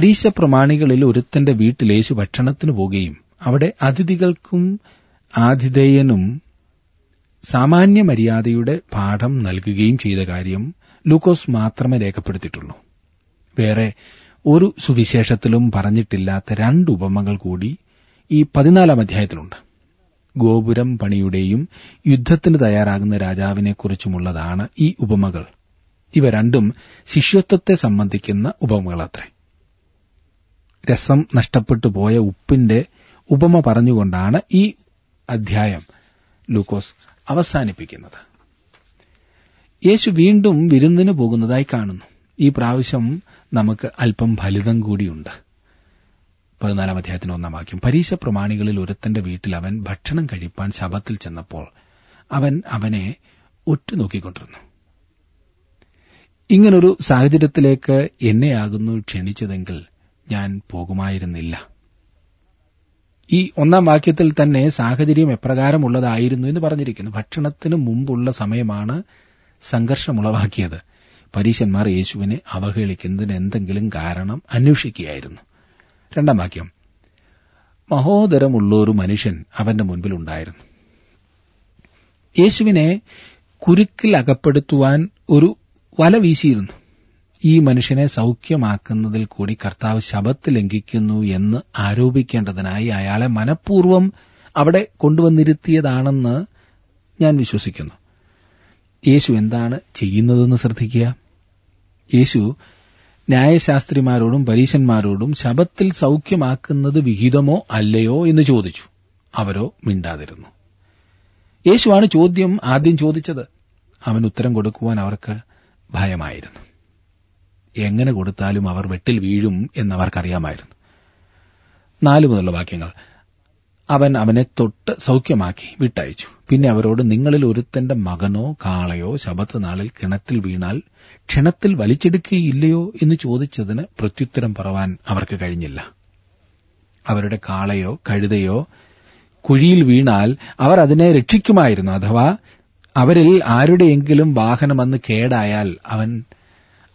പരീശ പ്രമാണികളിൽ ഒരുത്തന്റെ വീട്ടിൽ യേശു ഭക്ഷണത്തിന് പോകുകയും അവിടെ അതിഥികൾക്കും ആതിഥേയനും സാമാന്യ മര്യാദയുടെ പാഠം നൽകുകയും ചെയ്ത കാര്യം ലൂക്കോസ് മാത്രമേ രേഖപ്പെടുത്തിയിട്ടുള്ളൂ വേറെ ഒരു സുവിശേഷത്തിലും പറഞ്ഞിട്ടില്ലാത്ത രണ്ട് ഉപമകൾ കൂടി ഈ പതിനാലാം അധ്യായത്തിലുണ്ട് ഗോപുരം പണിയുടെയും യുദ്ധത്തിന് തയ്യാറാകുന്ന രാജാവിനെക്കുറിച്ചുമുള്ളതാണ് ഈ ഉപമകൾ ഇവ രണ്ടും ശിഷ്യത്വത്തെ സംബന്ധിക്കുന്ന ഉപമകളത്രേ രസം നഷ്ടപ്പെട്ടു പോയ ഉപ്പിന്റെ ഉപമ പറഞ്ഞുകൊണ്ടാണ് ഈ അധ്യായം ലൂക്കോസ് അവസാനിപ്പിക്കുന്നത് യേശു വീണ്ടും വിരുന്നിന് പോകുന്നതായി കാണുന്നു ഈ പ്രാവശ്യം നമുക്ക് അല്പം ഫലിതം കൂടിയുണ്ട് പതിനാലാം അധ്യായത്തിന് ഒന്നാം വാക്യം പരീക്ഷ പ്രമാണികളിൽ ഒരുത്തന്റെ വീട്ടിൽ അവൻ ഭക്ഷണം കഴിപ്പാൻ ശബത്തിൽ ചെന്നപ്പോൾ അവൻ അവനെ ഒറ്റുനോക്കിക്കൊണ്ടിരുന്നു ഇങ്ങനൊരു സാഹചര്യത്തിലേക്ക് എന്നെയാകുന്നു ക്ഷണിച്ചതെങ്കിൽ ഞാൻ പോകുമായിരുന്നില്ല ഈ ഒന്നാം വാക്യത്തിൽ തന്നെ സാഹചര്യം എപ്രകാരമുള്ളതായിരുന്നു എന്ന് പറഞ്ഞിരിക്കുന്നു ഭക്ഷണത്തിന് മുമ്പുള്ള സമയമാണ് സംഘർഷമുളവാക്കിയത് പരീശന്മാർ യേശുവിനെ അവഹേളിക്കുന്നതിന് എന്തെങ്കിലും കാരണം അന്വേഷിക്കുകയായിരുന്നു രണ്ടാം വാക്യം മഹോദരമുള്ള ഒരു മനുഷ്യൻ അവന്റെ മുൻപിലുണ്ടായിരുന്നു യേശുവിനെ കുരുക്കിൽ അകപ്പെടുത്തുവാൻ ഒരു വല വീശിയിരുന്നു ഈ മനുഷ്യനെ സൌഖ്യമാക്കുന്നതിൽ കൂടി കർത്താവ് ശബത്ത് ലംഘിക്കുന്നു എന്ന് ആരോപിക്കേണ്ടതിനായി അയാളെ മനഃപൂർവ്വം അവിടെ കൊണ്ടുവന്നിരുത്തിയതാണെന്ന് ഞാൻ വിശ്വസിക്കുന്നു യേശു എന്താണ് ചെയ്യുന്നതെന്ന് ശ്രദ്ധിക്കുക യേശു ന്യായശാസ്ത്രിമാരോടും പരീശന്മാരോടും ശബത്തിൽ സൌഖ്യമാക്കുന്നത് വിഹിതമോ അല്ലയോ എന്ന് ചോദിച്ചു അവരോ മിണ്ടാതിരുന്നു യേശുവാണ് ചോദ്യം ആദ്യം ചോദിച്ചത് അവൻ ഉത്തരം കൊടുക്കുവാൻ അവർക്ക് ഭയമായിരുന്നു എങ്ങനെ കൊടുത്താലും അവർ വെട്ടിൽ വീഴും എന്നവർക്കറിയാമായിരുന്നു നാലു മുതലുള്ള വാക്യങ്ങൾ അവൻ അവനെ തൊട്ട് സൌഖ്യമാക്കി വിട്ടയച്ചു പിന്നെ അവരോട് നിങ്ങളിൽ ഒരുത്തന്റെ മകനോ കാളയോ ശബത്ത് നാളിൽ കിണറ്റിൽ വീണാൽ ക്ഷണത്തിൽ വലിച്ചെടുക്കുകയില്ലയോ എന്ന് ചോദിച്ചതിന് പ്രത്യുത്തരം പറവാൻ അവർക്ക് കഴിഞ്ഞില്ല അവരുടെ കാളയോ കഴുതയോ കുഴിയിൽ വീണാൽ അവർ അതിനെ രക്ഷിക്കുമായിരുന്നു അഥവാ അവരിൽ ആരുടെയെങ്കിലും വാഹനം അന്ന് കേടായാൽ അവൻ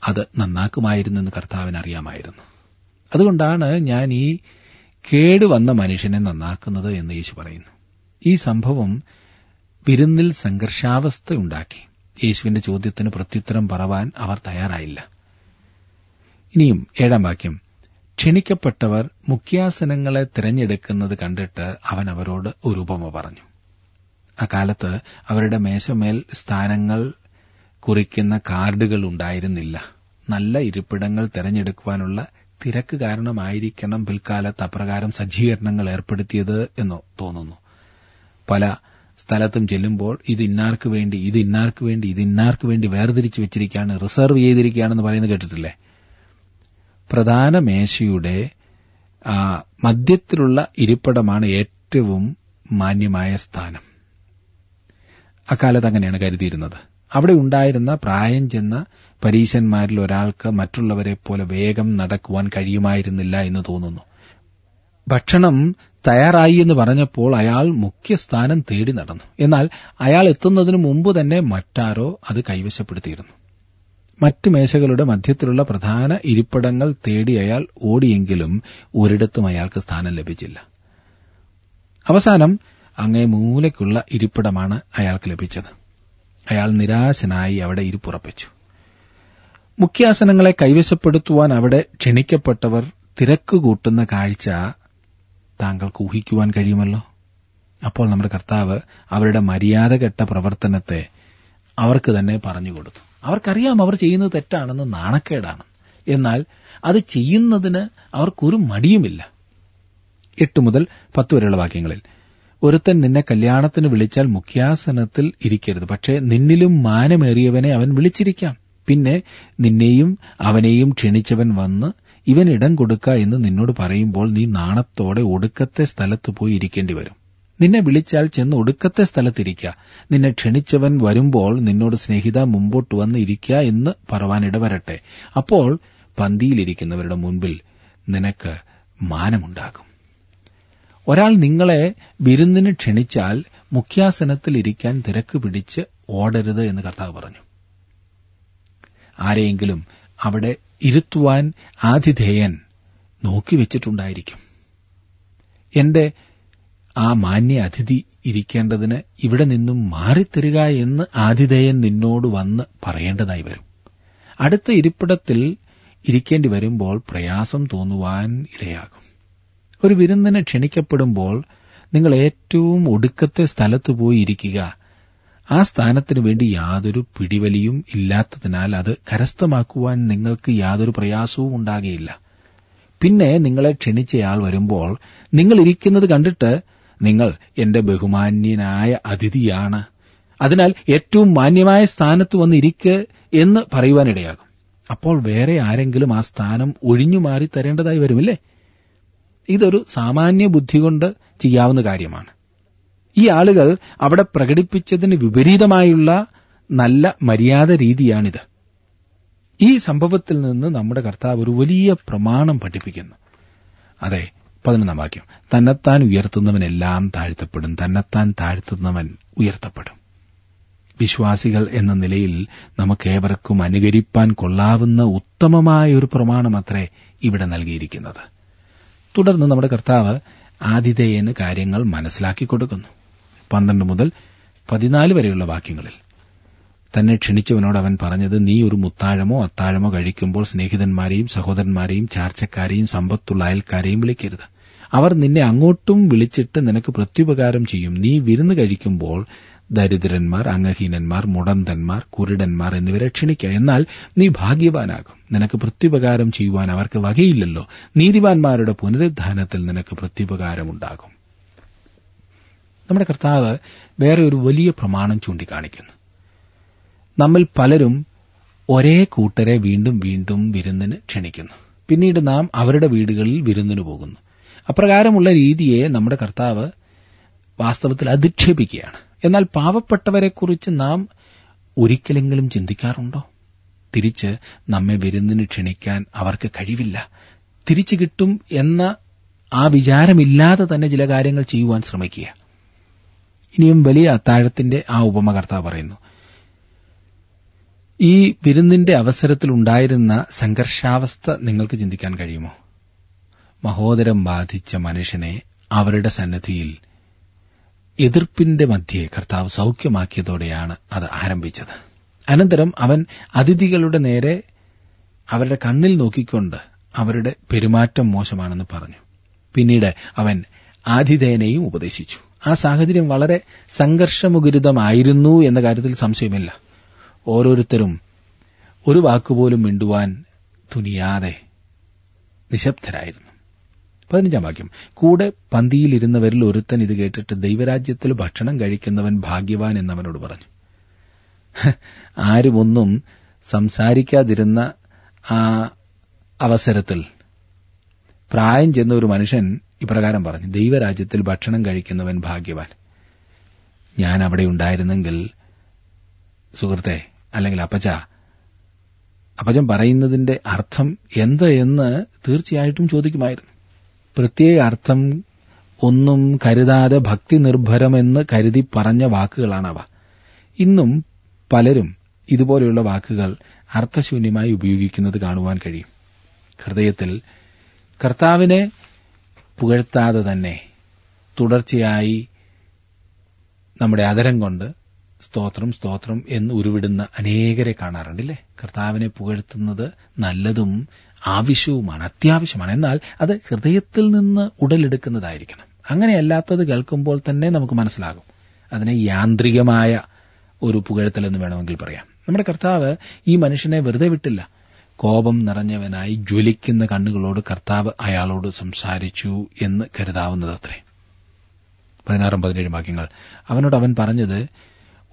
അത് നന്നാക്കുമായിരുന്നെന്ന് കർത്താവിന് അറിയാമായിരുന്നു അതുകൊണ്ടാണ് ഞാൻ ഈ കേടുവന്ന മനുഷ്യനെ നന്നാക്കുന്നത് എന്ന് യേശു പറയുന്നു ഈ സംഭവം വിരുന്നിൽ സംഘർഷാവസ്ഥയുണ്ടാക്കി യേശുവിന്റെ ചോദ്യത്തിന് പ്രത്യുത്തരം പറവാൻ അവർ തയ്യാറായില്ല ഇനിയും ഏഴാം വാക്യം ക്ഷണിക്കപ്പെട്ടവർ മുഖ്യാസനങ്ങളെ തിരഞ്ഞെടുക്കുന്നത് കണ്ടിട്ട് അവൻ അവരോട് ഒരു ഉപമ പറഞ്ഞു അക്കാലത്ത് അവരുടെ മേശമേൽ സ്ഥാനങ്ങൾ കുറിക്കുന്ന കാർഡുകൾ ഉണ്ടായിരുന്നില്ല നല്ല ഇരിപ്പിടങ്ങൾ തെരഞ്ഞെടുക്കുവാനുള്ള തിരക്ക് കാരണമായിരിക്കണം പിൽക്കാലത്ത് അപ്രകാരം സജ്ജീകരണങ്ങൾ ഏർപ്പെടുത്തിയത് എന്നോ തോന്നുന്നു പല സ്ഥലത്തും ചെല്ലുമ്പോൾ ഇത് ഇന്നാർക്ക് വേണ്ടി ഇത് ഇന്നാർക്ക് വേണ്ടി ഇത് ഇന്നാർക്ക് വേണ്ടി വേർതിരിച്ച് വെച്ചിരിക്കുകയാണ് റിസർവ് ചെയ്തിരിക്കുകയാണെന്ന് പറയുന്നത് കേട്ടിട്ടില്ലേ പ്രധാന മേശയുടെ മധ്യത്തിലുള്ള ഇരിപ്പിടമാണ് ഏറ്റവും മാന്യമായ സ്ഥാനം അക്കാലത്ത് അങ്ങനെയാണ് കരുതിയിരുന്നത് അവിടെ ഉണ്ടായിരുന്ന പ്രായം ചെന്ന പരീശന്മാരിൽ ഒരാൾക്ക് മറ്റുള്ളവരെ പോലെ വേഗം നടക്കുവാൻ കഴിയുമായിരുന്നില്ല എന്ന് തോന്നുന്നു ഭക്ഷണം തയ്യാറായി എന്ന് പറഞ്ഞപ്പോൾ അയാൾ മുഖ്യസ്ഥാനം തേടി നടന്നു എന്നാൽ അയാൾ എത്തുന്നതിനു മുമ്പ് തന്നെ മറ്റാരോ അത് കൈവശപ്പെടുത്തിയിരുന്നു മറ്റ് മേശകളുടെ മധ്യത്തിലുള്ള പ്രധാന ഇരിപ്പിടങ്ങൾ തേടി അയാൾ ഓടിയെങ്കിലും ഒരിടത്തും അയാൾക്ക് സ്ഥാനം ലഭിച്ചില്ല അവസാനം അങ്ങേ മൂലയ്ക്കുള്ള ഇരിപ്പിടമാണ് അയാൾക്ക് ലഭിച്ചത് അയാൾ നിരാശനായി അവിടെ ഇരിപ്പുറപ്പിച്ചു മുഖ്യാസനങ്ങളെ കൈവശപ്പെടുത്തുവാൻ അവിടെ ക്ഷണിക്കപ്പെട്ടവർ കൂട്ടുന്ന കാഴ്ച താങ്കൾക്ക് ഊഹിക്കുവാൻ കഴിയുമല്ലോ അപ്പോൾ നമ്മുടെ കർത്താവ് അവരുടെ മര്യാദ കെട്ട പ്രവർത്തനത്തെ അവർക്ക് തന്നെ പറഞ്ഞു അവർക്കറിയാം അവർ ചെയ്യുന്നത് തെറ്റാണെന്ന് നാണക്കേടാണ് എന്നാൽ അത് ചെയ്യുന്നതിന് അവർക്കൊരു മടിയുമില്ല എട്ട് മുതൽ പത്ത് വരെയുള്ള വാക്യങ്ങളിൽ ഒരുത്തൻ നിന്നെ കല്യാണത്തിന് വിളിച്ചാൽ മുഖ്യാസനത്തിൽ ഇരിക്കരുത് പക്ഷേ നിന്നിലും മാനമേറിയവനെ അവൻ വിളിച്ചിരിക്കാം പിന്നെ നിന്നെയും അവനെയും ക്ഷണിച്ചവൻ വന്ന് ഇവൻ ഇടം കൊടുക്ക എന്ന് നിന്നോട് പറയുമ്പോൾ നീ നാണത്തോടെ ഒടുക്കത്തെ സ്ഥലത്ത് പോയി ഇരിക്കേണ്ടി വരും നിന്നെ വിളിച്ചാൽ ചെന്ന് ഒടുക്കത്തെ സ്ഥലത്തിരിക്കുക നിന്നെ ക്ഷണിച്ചവൻ വരുമ്പോൾ നിന്നോട് സ്നേഹിത മുമ്പോട്ട് വന്ന് ഇരിക്കുക എന്ന് പറവാൻ ഇടവരട്ടെ അപ്പോൾ പന്തിയിലിരിക്കുന്നവരുടെ മുൻപിൽ നിനക്ക് മാനമുണ്ടാകും ഒരാൾ നിങ്ങളെ വിരുന്നിന് ക്ഷണിച്ചാൽ മുഖ്യാസനത്തിൽ ഇരിക്കാൻ തിരക്ക് പിടിച്ച് ഓടരുത് എന്ന് കർത്താവ് പറഞ്ഞു ആരെയെങ്കിലും അവിടെ ഇരുത്തുവാൻ ആതിഥേയൻ നോക്കിവെച്ചിട്ടുണ്ടായിരിക്കും എന്റെ ആ മാന്യ അതിഥി ഇരിക്കേണ്ടതിന് ഇവിടെ നിന്നും മാറിത്തരിക എന്ന് ആതിഥേയൻ നിന്നോട് വന്ന് പറയേണ്ടതായി വരും അടുത്ത ഇരിപ്പിടത്തിൽ ഇരിക്കേണ്ടി വരുമ്പോൾ പ്രയാസം തോന്നുവാൻ ഇടയാകും ഒരു വിരുന്നിന് ക്ഷണിക്കപ്പെടുമ്പോൾ നിങ്ങൾ ഏറ്റവും ഒടുക്കത്തെ സ്ഥലത്ത് പോയി ഇരിക്കുക ആ സ്ഥാനത്തിനു വേണ്ടി യാതൊരു പിടിവലിയും ഇല്ലാത്തതിനാൽ അത് കരസ്ഥമാക്കുവാൻ നിങ്ങൾക്ക് യാതൊരു പ്രയാസവും ഉണ്ടാകുകയില്ല പിന്നെ നിങ്ങളെ ക്ഷണിച്ചയാൾ വരുമ്പോൾ നിങ്ങൾ ഇരിക്കുന്നത് കണ്ടിട്ട് നിങ്ങൾ എന്റെ ബഹുമാന്യനായ അതിഥിയാണ് അതിനാൽ ഏറ്റവും മാന്യമായ സ്ഥാനത്ത് വന്നിരിക്ക് എന്ന് പറയുവാനിടയാകും അപ്പോൾ വേറെ ആരെങ്കിലും ആ സ്ഥാനം ഒഴിഞ്ഞു മാറി തരേണ്ടതായി വരുമില്ലേ ഇതൊരു സാമാന്യ ബുദ്ധി കൊണ്ട് ചെയ്യാവുന്ന കാര്യമാണ് ഈ ആളുകൾ അവിടെ പ്രകടിപ്പിച്ചതിന് വിപരീതമായുള്ള നല്ല മര്യാദ രീതിയാണിത് ഈ സംഭവത്തിൽ നിന്ന് നമ്മുടെ കർത്താവ് ഒരു വലിയ പ്രമാണം പഠിപ്പിക്കുന്നു അതെ പതിനൊന്നാം വാക്യം തന്നെത്താൻ ഉയർത്തുന്നവനെല്ലാം താഴ്ത്തപ്പെടും തന്നെത്താൻ താഴ്ത്തുന്നവൻ ഉയർത്തപ്പെടും വിശ്വാസികൾ എന്ന നിലയിൽ നമുക്കേവർക്കും അനുകരിപ്പാൻ കൊള്ളാവുന്ന ഉത്തമമായ ഒരു പ്രമാണമത്രേ ഇവിടെ നൽകിയിരിക്കുന്നത് തുടർന്ന് നമ്മുടെ കർത്താവ് ആതിഥേയന് കാര്യങ്ങൾ മനസ്സിലാക്കി കൊടുക്കുന്നു പന്ത്രണ്ട് മുതൽ പതിനാല് വരെയുള്ള വാക്യങ്ങളിൽ തന്നെ ക്ഷണിച്ചവനോട് അവൻ പറഞ്ഞത് നീ ഒരു മുത്താഴമോ അത്താഴമോ കഴിക്കുമ്പോൾ സ്നേഹിതന്മാരെയും സഹോദരന്മാരെയും ചാർച്ചക്കാരെയും സമ്പത്തുള്ള അയൽക്കാരെയും വിളിക്കരുത് അവർ നിന്നെ അങ്ങോട്ടും വിളിച്ചിട്ട് നിനക്ക് പ്രത്യുപകാരം ചെയ്യും നീ വിരുന്ന് കഴിക്കുമ്പോൾ ദരിദ്രന്മാർ അംഗഹീനന്മാർ മുടന്തന്മാർ കുരുടന്മാർ എന്നിവരെ ക്ഷണിക്കുക എന്നാൽ നീ ഭാഗ്യവാനാകും നിനക്ക് പ്രത്യുപകാരം ചെയ്യുവാൻ അവർക്ക് വകയില്ലല്ലോ നീതിവാന്മാരുടെ പുനരുദ്ധാനത്തിൽ നിനക്ക് പ്രത്യുപകാരമുണ്ടാകും നമ്മുടെ കർത്താവ് വേറെ ഒരു വലിയ പ്രമാണം ചൂണ്ടിക്കാണിക്കുന്നു നമ്മൾ പലരും ഒരേ കൂട്ടരെ വീണ്ടും വീണ്ടും വിരുന്നിന് ക്ഷണിക്കുന്നു പിന്നീട് നാം അവരുടെ വീടുകളിൽ വിരുന്നിന് പോകുന്നു അപ്രകാരമുള്ള രീതിയെ നമ്മുടെ കർത്താവ് വാസ്തവത്തിൽ അധിക്ഷേപിക്കുകയാണ് എന്നാൽ പാവപ്പെട്ടവരെക്കുറിച്ച് നാം ഒരിക്കലെങ്കിലും ചിന്തിക്കാറുണ്ടോ തിരിച്ച് നമ്മെ വിരുന്നിന് ക്ഷണിക്കാൻ അവർക്ക് കഴിവില്ല തിരിച്ചു കിട്ടും എന്ന ആ വിചാരമില്ലാതെ തന്നെ ചില കാര്യങ്ങൾ ചെയ്യുവാൻ ശ്രമിക്കുക ഇനിയും വലിയ അത്താഴത്തിന്റെ ആ ഉപമകർത്താവ് പറയുന്നു ഈ വിരുന്നിന്റെ ഉണ്ടായിരുന്ന സംഘർഷാവസ്ഥ നിങ്ങൾക്ക് ചിന്തിക്കാൻ കഴിയുമോ മഹോദരം ബാധിച്ച മനുഷ്യനെ അവരുടെ സന്നദ്ധിയിൽ എതിർപ്പിന്റെ മധ്യേ കർത്താവ് സൌഖ്യമാക്കിയതോടെയാണ് അത് ആരംഭിച്ചത് അനന്തരം അവൻ അതിഥികളുടെ നേരെ അവരുടെ കണ്ണിൽ നോക്കിക്കൊണ്ട് അവരുടെ പെരുമാറ്റം മോശമാണെന്ന് പറഞ്ഞു പിന്നീട് അവൻ ആതിഥേയനെയും ഉപദേശിച്ചു ആ സാഹചര്യം വളരെ സംഘർഷമുഖരിതമായിരുന്നു എന്ന കാര്യത്തിൽ സംശയമില്ല ഓരോരുത്തരും ഒരു വാക്കുപോലും മിണ്ടുവാൻ തുനിയാതെ നിശബ്ദരായിരുന്നു പതിനഞ്ചാം വാക്യം കൂടെ പന്തിയിലിരുന്നവരിൽ ഒരുത്തൻ ഇത് കേട്ടിട്ട് ദൈവരാജ്യത്തിൽ ഭക്ഷണം കഴിക്കുന്നവൻ ഭാഗ്യവാൻ എന്നവനോട് പറഞ്ഞു ആരുമൊന്നും സംസാരിക്കാതിരുന്ന ആ അവസരത്തിൽ പ്രായം ചെന്ന ഒരു മനുഷ്യൻ ഇപ്രകാരം പറഞ്ഞു ദൈവരാജ്യത്തിൽ ഭക്ഷണം കഴിക്കുന്നവൻ ഭാഗ്യവാൻ ഞാൻ അവിടെ ഉണ്ടായിരുന്നെങ്കിൽ സുഹൃത്തെ അല്ലെങ്കിൽ അപ്പച്ച അപ്പച്ചൻ പറയുന്നതിന്റെ അർത്ഥം എന്ത് എന്ന് തീർച്ചയായിട്ടും ചോദിക്കുമായിരുന്നു പ്രത്യേക അർത്ഥം ഒന്നും കരുതാതെ ഭക്തി നിർഭരമെന്ന് കരുതി പറഞ്ഞ വാക്കുകളാണവ ഇന്നും പലരും ഇതുപോലെയുള്ള വാക്കുകൾ അർത്ഥശൂന്യമായി ഉപയോഗിക്കുന്നത് കാണുവാൻ കഴിയും ഹൃദയത്തിൽ കർത്താവിനെ പുകഴ്ത്താതെ തന്നെ തുടർച്ചയായി നമ്മുടെ അതരം കൊണ്ട് സ്തോത്രം സ്തോത്രം എന്ന് ഉരുവിടുന്ന അനേകരെ കാണാറുണ്ടല്ലേ കർത്താവിനെ പുകഴ്ത്തുന്നത് നല്ലതും ആവശ്യവുമാണ് അത്യാവശ്യമാണ് എന്നാൽ അത് ഹൃദയത്തിൽ നിന്ന് ഉടലെടുക്കുന്നതായിരിക്കണം അങ്ങനെയല്ലാത്തത് കേൾക്കുമ്പോൾ തന്നെ നമുക്ക് മനസ്സിലാകും അതിനെ യാന്ത്രികമായ ഒരു പുകഴ്ത്തലെന്ന് വേണമെങ്കിൽ പറയാം നമ്മുടെ കർത്താവ് ഈ മനുഷ്യനെ വെറുതെ വിട്ടില്ല കോപം നിറഞ്ഞവനായി ജ്വലിക്കുന്ന കണ്ണുകളോട് കർത്താവ് അയാളോട് സംസാരിച്ചു എന്ന് കരുതാവുന്നതത്രേ പതിനാറും പതിനേഴ് വാക്യങ്ങൾ അവനോട് അവൻ പറഞ്ഞത്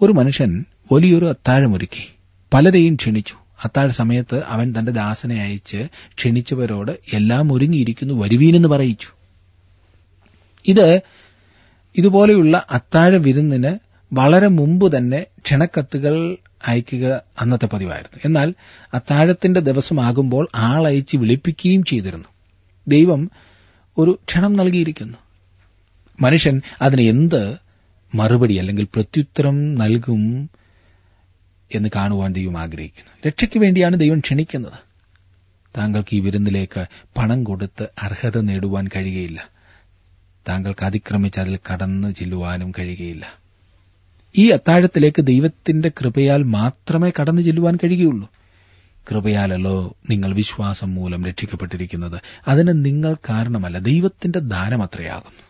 ഒരു മനുഷ്യൻ വലിയൊരു അത്താഴമൊരുക്കി പലരെയും ക്ഷണിച്ചു അത്താഴ സമയത്ത് അവൻ തന്റെ ദാസനെ അയച്ച് ക്ഷണിച്ചവരോട് എല്ലാം ഒരുങ്ങിയിരിക്കുന്നു വരുവീനെന്ന് പറയിച്ചു ഇത് ഇതുപോലെയുള്ള അത്താഴ വിരുന്നിന് വളരെ മുമ്പ് തന്നെ ക്ഷണക്കത്തുകൾ അയക്കുക അന്നത്തെ പതിവായിരുന്നു എന്നാൽ അത്താഴത്തിന്റെ ദിവസമാകുമ്പോൾ ആളയച്ച് വിളിപ്പിക്കുകയും ചെയ്തിരുന്നു ദൈവം ഒരു ക്ഷണം നൽകിയിരിക്കുന്നു മനുഷ്യൻ അതിന് എന്ത് മറുപടി അല്ലെങ്കിൽ പ്രത്യുത്തരം നൽകും എന്ന് കാണുവാൻ ദൈവം ആഗ്രഹിക്കുന്നു രക്ഷയ്ക്ക് വേണ്ടിയാണ് ദൈവം ക്ഷണിക്കുന്നത് താങ്കൾക്ക് ഈ വിരുന്നിലേക്ക് പണം കൊടുത്ത് അർഹത നേടുവാൻ കഴിയുകയില്ല താങ്കൾക്ക് അതിക്രമിച്ച് അതിൽ കടന്നു ചെല്ലുവാനും കഴിയുകയില്ല ഈ അത്താഴത്തിലേക്ക് ദൈവത്തിന്റെ കൃപയാൽ മാത്രമേ കടന്നു ചെല്ലുവാൻ കഴിയുകയുള്ളൂ കൃപയാലല്ലോ നിങ്ങൾ വിശ്വാസം മൂലം രക്ഷിക്കപ്പെട്ടിരിക്കുന്നത് അതിന് നിങ്ങൾ കാരണമല്ല ദൈവത്തിന്റെ ദാനം അത്രയാകുന്നു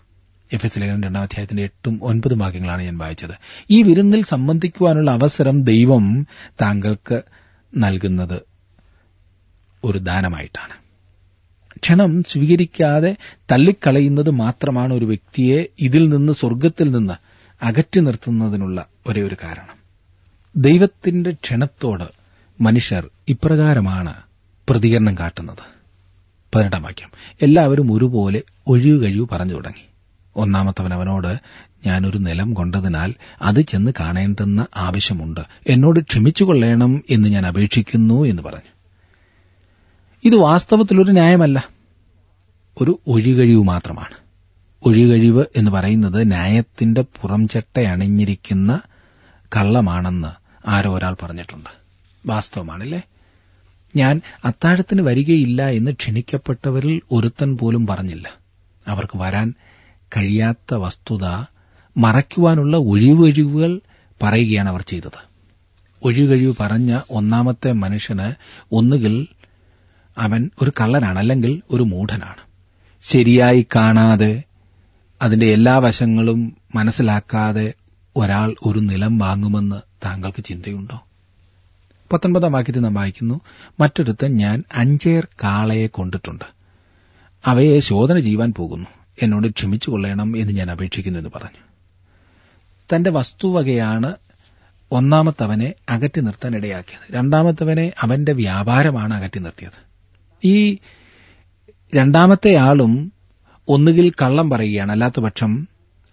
എഫ് എസ് ലേഖനം രണ്ടാം അധ്യായത്തിന്റെ എട്ടും ഒൻപതും ഭാഗ്യങ്ങളാണ് ഞാൻ വായിച്ചത് ഈ വിരുന്നിൽ സംബന്ധിക്കുവാനുള്ള അവസരം ദൈവം താങ്കൾക്ക് നൽകുന്നത് ഒരു ദാനമായിട്ടാണ് ക്ഷണം സ്വീകരിക്കാതെ തള്ളിക്കളയുന്നത് മാത്രമാണ് ഒരു വ്യക്തിയെ ഇതിൽ നിന്ന് സ്വർഗത്തിൽ നിന്ന് അകറ്റി നിർത്തുന്നതിനുള്ള ഒരേ ഒരു കാരണം ദൈവത്തിന്റെ ക്ഷണത്തോട് മനുഷ്യർ ഇപ്രകാരമാണ് പ്രതികരണം കാട്ടുന്നത് പതിനെട്ടാം വാക്യം എല്ലാവരും ഒരുപോലെ ഒഴിവ് കഴിവ് പറഞ്ഞു തുടങ്ങി ഒന്നാമത്തവൻ അവനോട് ഞാനൊരു നിലം കൊണ്ടതിനാൽ അത് ചെന്ന് കാണേണ്ടെന്ന ആവശ്യമുണ്ട് എന്നോട് ക്ഷമിച്ചുകൊള്ളണം എന്ന് ഞാൻ അപേക്ഷിക്കുന്നു എന്ന് പറഞ്ഞു ഇത് വാസ്തവത്തിലൊരു ന്യായമല്ല ഒരു ഒഴികഴിവ് മാത്രമാണ് ഒഴികഴിവ് എന്ന് പറയുന്നത് ന്യായത്തിന്റെ പുറംചട്ട അണിഞ്ഞിരിക്കുന്ന കള്ളമാണെന്ന് ആരോ ഒരാൾ പറഞ്ഞിട്ടുണ്ട് വാസ്തവമാണല്ലേ ഞാൻ അത്താഴത്തിന് വരികയില്ല എന്ന് ക്ഷണിക്കപ്പെട്ടവരിൽ ഒരുത്തൻ പോലും പറഞ്ഞില്ല അവർക്ക് വരാൻ കഴിയാത്ത വസ്തുത മറയ്ക്കുവാനുള്ള ഒഴിവഴിവുകൾ പറയുകയാണ് അവർ ചെയ്തത് ഒഴികഴിവ് പറഞ്ഞ ഒന്നാമത്തെ മനുഷ്യന് ഒന്നുകിൽ അവൻ ഒരു കള്ളനാണ് അല്ലെങ്കിൽ ഒരു മൂഢനാണ് ശരിയായി കാണാതെ അതിന്റെ എല്ലാ വശങ്ങളും മനസ്സിലാക്കാതെ ഒരാൾ ഒരു നിലം വാങ്ങുമെന്ന് താങ്കൾക്ക് ചിന്തയുണ്ടോ പത്തൊൻപതാം വാക്യത്തിൽ നാം വായിക്കുന്നു മറ്റൊരുത്ത് ഞാൻ അഞ്ചേർ കാളയെ കൊണ്ടിട്ടുണ്ട് അവയെ ശോധന ചെയ്യുവാൻ പോകുന്നു എന്നോട് ക്ഷമിച്ചു കൊള്ളണം എന്ന് ഞാൻ അപേക്ഷിക്കുന്നു എന്ന് പറഞ്ഞു തന്റെ വസ്തുവകയാണ് ഒന്നാമത്തവനെ അകറ്റി നിർത്താൻ ഇടയാക്കിയത് രണ്ടാമത്തവനെ അവന്റെ വ്യാപാരമാണ് അകറ്റി നിർത്തിയത് ഈ രണ്ടാമത്തെ ആളും ഒന്നുകിൽ കള്ളം പറയുകയാണ് അല്ലാത്തപക്ഷം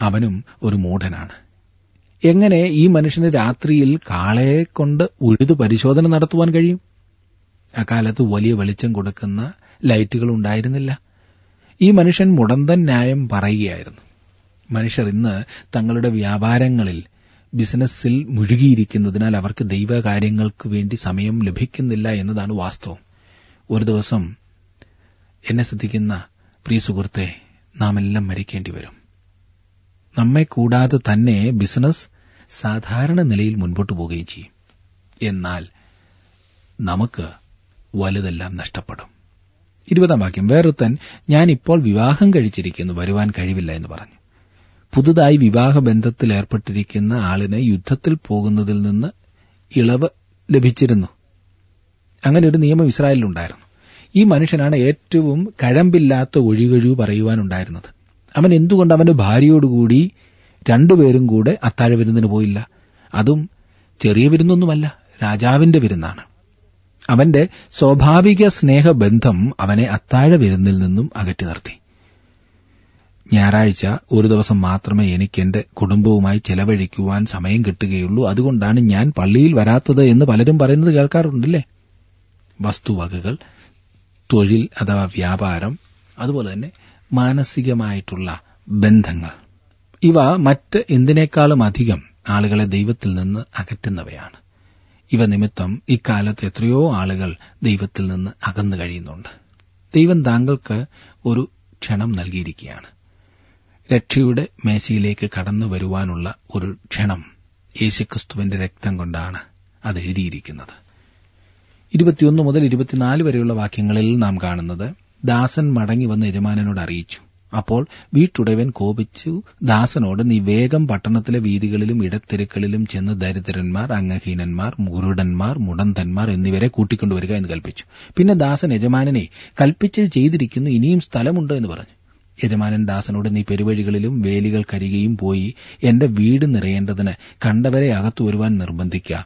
അവനും ഒരു മൂഢനാണ് എങ്ങനെ ഈ മനുഷ്യന് രാത്രിയിൽ കാളയെ കൊണ്ട് ഉഴുതു പരിശോധന നടത്തുവാൻ കഴിയും അക്കാലത്ത് വലിയ വെളിച്ചം കൊടുക്കുന്ന ലൈറ്റുകൾ ഉണ്ടായിരുന്നില്ല ഈ മനുഷ്യൻ മുടന്തൻ ന്യായം പറയുകയായിരുന്നു മനുഷ്യർ ഇന്ന് തങ്ങളുടെ വ്യാപാരങ്ങളിൽ ബിസിനസ്സിൽ മുഴുകിയിരിക്കുന്നതിനാൽ അവർക്ക് ദൈവകാര്യങ്ങൾക്ക് വേണ്ടി സമയം ലഭിക്കുന്നില്ല എന്നതാണ് വാസ്തവം ഒരു ദിവസം എന്നെ ശ്രദ്ധിക്കുന്ന പ്രിയ സുഹൃത്തെ നാം എല്ലാം മരിക്കേണ്ടി വരും നമ്മെ കൂടാതെ തന്നെ ബിസിനസ് സാധാരണ നിലയിൽ മുൻപോട്ട് പോവുകയും ചെയ്യും എന്നാൽ നമുക്ക് വലുതെല്ലാം നഷ്ടപ്പെടും ഇരുപതാം വാക്യം വേറൊരുത്തൻ ഞാൻ ഇപ്പോൾ വിവാഹം കഴിച്ചിരിക്കുന്നു വരുവാൻ കഴിവില്ല എന്ന് പറഞ്ഞു പുതുതായി വിവാഹബന്ധത്തിൽ ഏർപ്പെട്ടിരിക്കുന്ന ആളിന് യുദ്ധത്തിൽ പോകുന്നതിൽ നിന്ന് ഇളവ് ലഭിച്ചിരുന്നു അങ്ങനെ ഒരു നിയമം ഇസ്രായേലിലുണ്ടായിരുന്നു ഈ മനുഷ്യനാണ് ഏറ്റവും കഴമ്പില്ലാത്ത ഒഴികഴിവ് പറയുവാനുണ്ടായിരുന്നത് അവൻ എന്തുകൊണ്ട് അവന്റെ ഭാര്യയോടുകൂടി രണ്ടുപേരും കൂടെ അത്താഴ വിരുന്നിന് പോയില്ല അതും ചെറിയ വിരുന്നൊന്നുമല്ല രാജാവിന്റെ വിരുന്നാണ് അവന്റെ സ്വാഭാവിക സ്നേഹബന്ധം അവനെ അത്താഴ വിരുന്നിൽ നിന്നും അകറ്റി നിർത്തി ഞായറാഴ്ച ഒരു ദിവസം മാത്രമേ എനിക്ക് എന്റെ കുടുംബവുമായി ചെലവഴിക്കുവാൻ സമയം കിട്ടുകയുള്ളൂ അതുകൊണ്ടാണ് ഞാൻ പള്ളിയിൽ വരാത്തത് എന്ന് പലരും പറയുന്നത് കേൾക്കാറുണ്ടല്ലേ വസ്തുവകകൾ തൊഴിൽ അഥവാ വ്യാപാരം അതുപോലെ തന്നെ മാനസികമായിട്ടുള്ള ബന്ധങ്ങൾ ഇവ മറ്റ് എന്തിനേക്കാളും അധികം ആളുകളെ ദൈവത്തിൽ നിന്ന് അകറ്റുന്നവയാണ് ഇവ നിമിത്തം ഇക്കാലത്ത് എത്രയോ ആളുകൾ ദൈവത്തിൽ നിന്ന് അകന്നു കഴിയുന്നുണ്ട് ദൈവം താങ്കൾക്ക് ഒരു ക്ഷണം നൽകിയിരിക്കുകയാണ് രക്ഷയുടെ മേശയിലേക്ക് കടന്നു വരുവാനുള്ള ഒരു ക്ഷണം യേശുക്രിസ്തുവിന്റെ രക്തം കൊണ്ടാണ് അത് എഴുതിയിരിക്കുന്നത് ഇരുപത്തിയൊന്ന് മുതൽ ഇരുപത്തിനാല് വരെയുള്ള വാക്യങ്ങളിൽ നാം കാണുന്നത് ദാസൻ മടങ്ങി വന്ന് യജമാനനോട് അറിയിച്ചു അപ്പോൾ വീട്ടുടവൻ കോപിച്ചു ദാസനോട് നീ വേഗം പട്ടണത്തിലെ വീതികളിലും ഇടത്തിരക്കളിലും ചെന്ന് ദരിദ്രന്മാർ അംഗഹീനന്മാർ മുരുടന്മാർ മുടന്തന്മാർ എന്നിവരെ കൂട്ടിക്കൊണ്ടുവരിക എന്ന് കൽപ്പിച്ചു പിന്നെ ദാസൻ യജമാനനെ കൽപ്പിച്ചത് ചെയ്തിരിക്കുന്നു ഇനിയും സ്ഥലമുണ്ട് എന്ന് പറഞ്ഞു യജമാനൻ ദാസനോട് നീ പെരുവഴികളിലും വേലികൾക്കരികെയും പോയി എന്റെ വീട് നിറയേണ്ടതിന് കണ്ടവരെ അകത്തു വരുവാൻ നിർബന്ധിക്കുക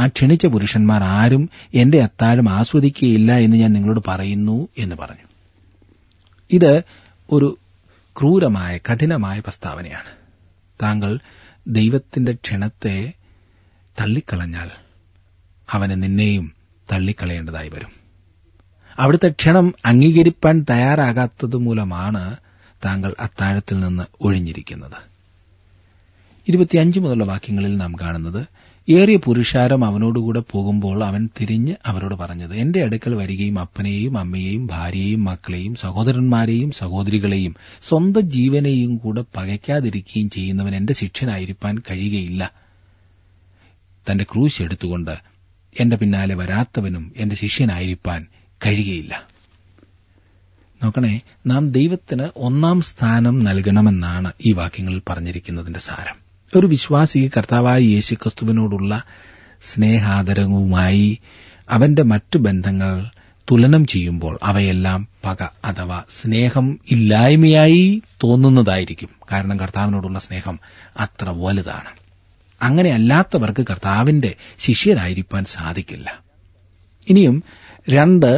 ആ ക്ഷണിച്ച പുരുഷന്മാർ ആരും എന്റെ അത്താഴം ആസ്വദിക്കുകയില്ല എന്ന് ഞാൻ നിങ്ങളോട് പറയുന്നു എന്ന് പറഞ്ഞു ഇത് ഒരു ക്രൂരമായ കഠിനമായ പ്രസ്താവനയാണ് താങ്കൾ ദൈവത്തിന്റെ ക്ഷണത്തെ തള്ളിക്കളഞ്ഞാൽ അവന് നിന്നെയും തള്ളിക്കളയേണ്ടതായി വരും അവിടുത്തെ ക്ഷണം അംഗീകരിപ്പാൻ തയ്യാറാകാത്തത് മൂലമാണ് താങ്കൾ അത്താഴത്തിൽ നിന്ന് ഒഴിഞ്ഞിരിക്കുന്നത് ഇരുപത്തിയഞ്ച് മുതലുള്ള വാക്യങ്ങളിൽ നാം കാണുന്നത് ഏറിയ പുരുഷാരം അവനോടുകൂടെ പോകുമ്പോൾ അവൻ തിരിഞ്ഞ് അവരോട് പറഞ്ഞത് എന്റെ അടുക്കൽ വരികയും അപ്പനെയും അമ്മയെയും ഭാര്യയെയും മക്കളെയും സഹോദരന്മാരെയും സഹോദരികളെയും സ്വന്തം ജീവനെയും കൂടെ പകയ്ക്കാതിരിക്കുകയും ചെയ്യുന്നവൻ എന്റെ ശിക്ഷനായിരിക്കാൻ കഴിയുകയില്ല തന്റെ ക്രൂശ് എടുത്തുകൊണ്ട് എന്റെ പിന്നാലെ വരാത്തവനും എന്റെ ശിഷ്യനായിരിക്കാൻ കഴിയുകയില്ല നോക്കണേ നാം ദൈവത്തിന് ഒന്നാം സ്ഥാനം നൽകണമെന്നാണ് ഈ വാക്യങ്ങളിൽ പറഞ്ഞിരിക്കുന്നതിന്റെ സാരം ഒരു വിശ്വാസിക്ക് കർത്താവായ യേശു ക്രിസ്തുവിനോടുള്ള സ്നേഹാദരവുമായി അവന്റെ മറ്റു ബന്ധങ്ങൾ തുലനം ചെയ്യുമ്പോൾ അവയെല്ലാം പക അഥവാ സ്നേഹം ഇല്ലായ്മയായി തോന്നുന്നതായിരിക്കും കാരണം കർത്താവിനോടുള്ള സ്നേഹം അത്ര വലുതാണ് അങ്ങനെ അല്ലാത്തവർക്ക് കർത്താവിന്റെ ശിഷ്യരായിരിക്കാൻ സാധിക്കില്ല ഇനിയും രണ്ട്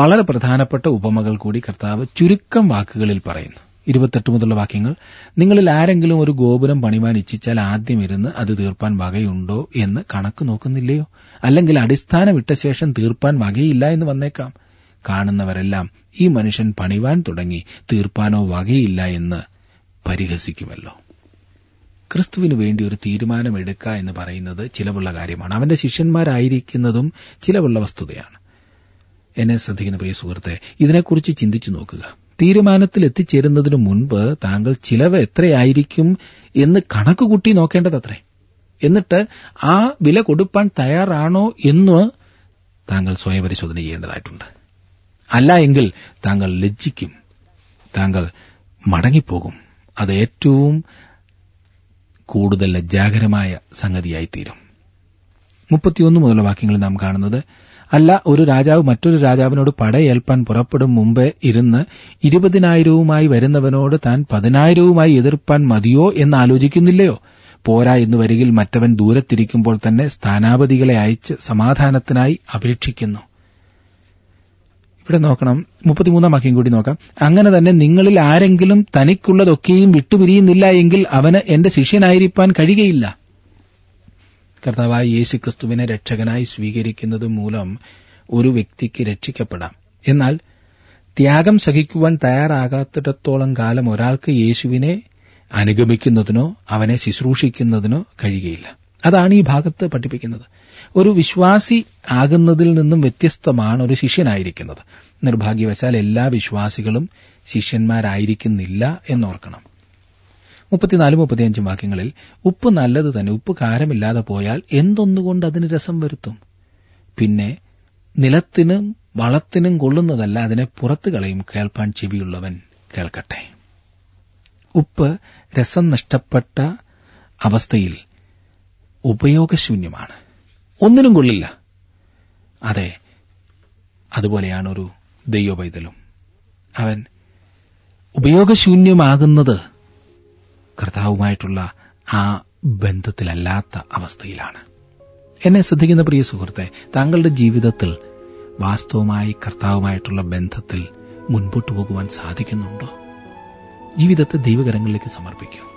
വളരെ പ്രധാനപ്പെട്ട ഉപമകൾ കൂടി കർത്താവ് ചുരുക്കം വാക്കുകളിൽ പറയുന്നു ഇരുപത്തെട്ട് മുതലുള്ള വാക്യങ്ങൾ നിങ്ങളിൽ ആരെങ്കിലും ഒരു ഗോപുരം പണിമാൻ ഇച്ഛിച്ചാൽ ആദ്യം ഇരുന്ന് അത് തീർപ്പാൻ വകയുണ്ടോ എന്ന് കണക്ക് നോക്കുന്നില്ലയോ അല്ലെങ്കിൽ അടിസ്ഥാനം ഇട്ട ശേഷം തീർപ്പാൻ വകയില്ല എന്ന് വന്നേക്കാം കാണുന്നവരെല്ലാം ഈ മനുഷ്യൻ പണിവാൻ തുടങ്ങി തീർപ്പാനോ വകയില്ല എന്ന് പരിഹസിക്കുമല്ലോ ക്രിസ്തുവിന് വേണ്ടി ഒരു തീരുമാനമെടുക്കുക എന്ന് പറയുന്നത് ചിലവുള്ള കാര്യമാണ് അവന്റെ ശിഷ്യന്മാരായിരിക്കുന്നതും ചിലവുള്ള വസ്തുതയാണ് എന്നെ ശ്രദ്ധിക്കുന്ന പ്രിയ സുഹൃത്തെ ഇതിനെക്കുറിച്ച് ചിന്തിച്ചു നോക്കുക തീരുമാനത്തിൽ എത്തിച്ചേരുന്നതിന് മുൻപ് താങ്കൾ ചിലവ് എത്രയായിരിക്കും എന്ന് കണക്ക് കൂട്ടി നോക്കേണ്ടതത്രേ എന്നിട്ട് ആ വില കൊടുപ്പാൻ തയ്യാറാണോ എന്ന് താങ്കൾ സ്വയം പരിശോധന ചെയ്യേണ്ടതായിട്ടുണ്ട് അല്ല എങ്കിൽ താങ്കൾ ലജ്ജിക്കും താങ്കൾ മടങ്ങിപ്പോകും അത് ഏറ്റവും കൂടുതൽ ലജ്ജാകരമായ സംഗതിയായിത്തീരും മുപ്പത്തിയൊന്ന് മുതലുള്ള വാക്യങ്ങളിൽ നാം കാണുന്നത് അല്ല ഒരു രാജാവ് മറ്റൊരു രാജാവിനോട് പടയേൽപ്പാൻ പുറപ്പെടും മുമ്പേ ഇരുന്ന് ഇരുപതിനായിരവുമായി വരുന്നവനോട് താൻ പതിനായിരവുമായി എതിർപ്പാൻ മതിയോ എന്ന് ആലോചിക്കുന്നില്ലയോ പോരാ എന്ന് വരികിൽ മറ്റവൻ ദൂരത്തിരിക്കുമ്പോൾ തന്നെ സ്ഥാനാപതികളെ അയച്ച് സമാധാനത്തിനായി അപേക്ഷിക്കുന്നു ഇവിടെ നോക്കണം മുപ്പത്തിമൂന്നാം വാക്യം കൂടി നോക്കാം അങ്ങനെ തന്നെ നിങ്ങളിൽ ആരെങ്കിലും തനിക്കുള്ളതൊക്കെയും വിട്ടുപിരിയുന്നില്ല എങ്കിൽ അവന് എന്റെ ശിഷ്യനായിരിക്കാൻ കഴിയുകയില്ല കർത്താവായ യേശു ക്രിസ്തുവിനെ രക്ഷകനായി സ്വീകരിക്കുന്നത് മൂലം ഒരു വ്യക്തിക്ക് രക്ഷിക്കപ്പെടാം എന്നാൽ ത്യാഗം സഹിക്കുവാൻ തയ്യാറാകാത്തിടത്തോളം കാലം ഒരാൾക്ക് യേശുവിനെ അനുഗമിക്കുന്നതിനോ അവനെ ശുശ്രൂഷിക്കുന്നതിനോ കഴിയുകയില്ല അതാണ് ഈ ഭാഗത്ത് പഠിപ്പിക്കുന്നത് ഒരു വിശ്വാസി ആകുന്നതിൽ നിന്നും വ്യത്യസ്തമാണ് ഒരു ശിഷ്യനായിരിക്കുന്നത് നിർഭാഗ്യവശാൽ എല്ലാ വിശ്വാസികളും ശിഷ്യന്മാരായിരിക്കുന്നില്ല എന്നോർക്കണം മുപ്പത്തിനാലും മുപ്പത്തിയഞ്ചും വാക്യങ്ങളിൽ ഉപ്പ് നല്ലത് തന്നെ ഉപ്പ് കാരമില്ലാതെ പോയാൽ എന്തൊന്നുകൊണ്ട് അതിന് രസം വരുത്തും പിന്നെ നിലത്തിനും വളത്തിനും കൊള്ളുന്നതല്ല അതിനെ പുറത്തു കളയും കേൾപ്പാൻ ചെവിയുള്ളവൻ കേൾക്കട്ടെ ഉപ്പ് രസം നഷ്ടപ്പെട്ട അവസ്ഥയിൽ ഉപയോഗശൂന്യമാണ് ഒന്നിനും കൊള്ളില്ല അതെ അതുപോലെയാണ് ഒരു ദൈവപൈതലും അവൻ ഉപയോഗശൂന്യമാകുന്നത് കർത്താവുമായിട്ടുള്ള ആ ബന്ധത്തിലല്ലാത്ത അവസ്ഥയിലാണ് എന്നെ ശ്രദ്ധിക്കുന്ന പ്രിയ സുഹൃത്തെ താങ്കളുടെ ജീവിതത്തിൽ വാസ്തവമായി കർത്താവുമായിട്ടുള്ള ബന്ധത്തിൽ മുൻപോട്ടു പോകുവാൻ സാധിക്കുന്നുണ്ടോ ജീവിതത്തെ ദൈവകരങ്ങളിലേക്ക് സമർപ്പിക്കൂ